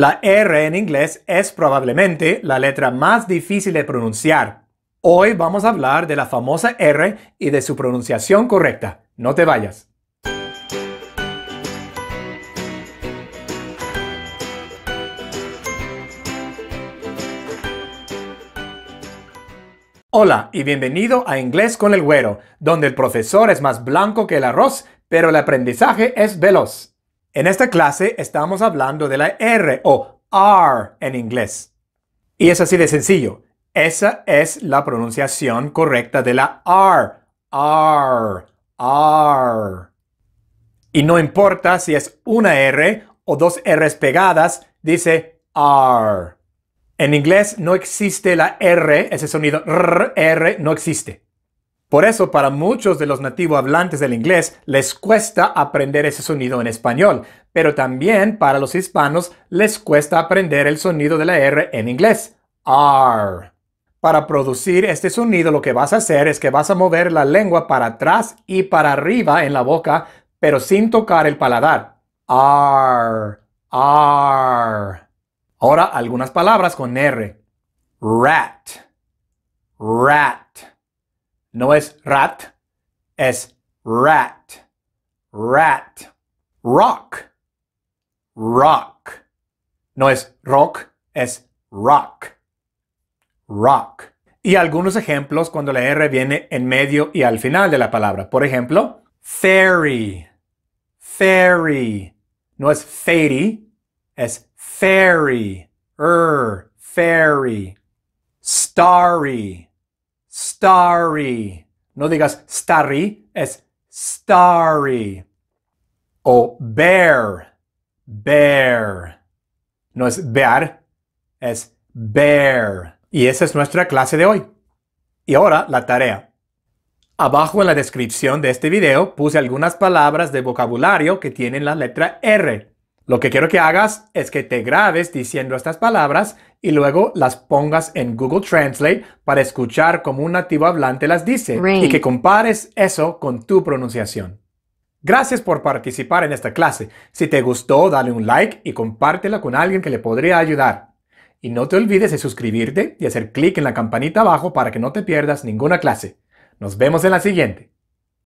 La R en inglés es probablemente la letra más difícil de pronunciar. Hoy vamos a hablar de la famosa R y de su pronunciación correcta. No te vayas. Hola y bienvenido a Inglés con el Güero, donde el profesor es más blanco que el arroz, pero el aprendizaje es veloz. En esta clase estamos hablando de la R o R en inglés. Y es así de sencillo. Esa es la pronunciación correcta de la R. R. R. Y no importa si es una R o dos Rs pegadas, dice R. En inglés no existe la R, ese sonido R, R no existe. Por eso, para muchos de los nativo hablantes del inglés les cuesta aprender ese sonido en español, pero también para los hispanos les cuesta aprender el sonido de la R en inglés. R. Para producir este sonido lo que vas a hacer es que vas a mover la lengua para atrás y para arriba en la boca, pero sin tocar el paladar. R. R. Ahora algunas palabras con R. Rat. Rat. No es rat, es rat, rat. Rock, rock. No es rock, es rock, rock. Y algunos ejemplos cuando la R viene en medio y al final de la palabra. Por ejemplo, fairy. Fairy. No es fairy, es fairy. er, Fairy. Starry, starry. No digas starry, es starry. O bear, bear. No es bear, es bear. Y esa es nuestra clase de hoy. Y ahora la tarea. Abajo en la descripción de este video puse algunas palabras de vocabulario que tienen la letra R. Lo que quiero que hagas es que te grabes diciendo estas palabras y luego las pongas en Google Translate para escuchar cómo un nativo hablante las dice y que compares eso con tu pronunciación. Gracias por participar en esta clase. Si te gustó, dale un like y compártela con alguien que le podría ayudar. Y no te olvides de suscribirte y hacer clic en la campanita abajo para que no te pierdas ninguna clase. Nos vemos en la siguiente.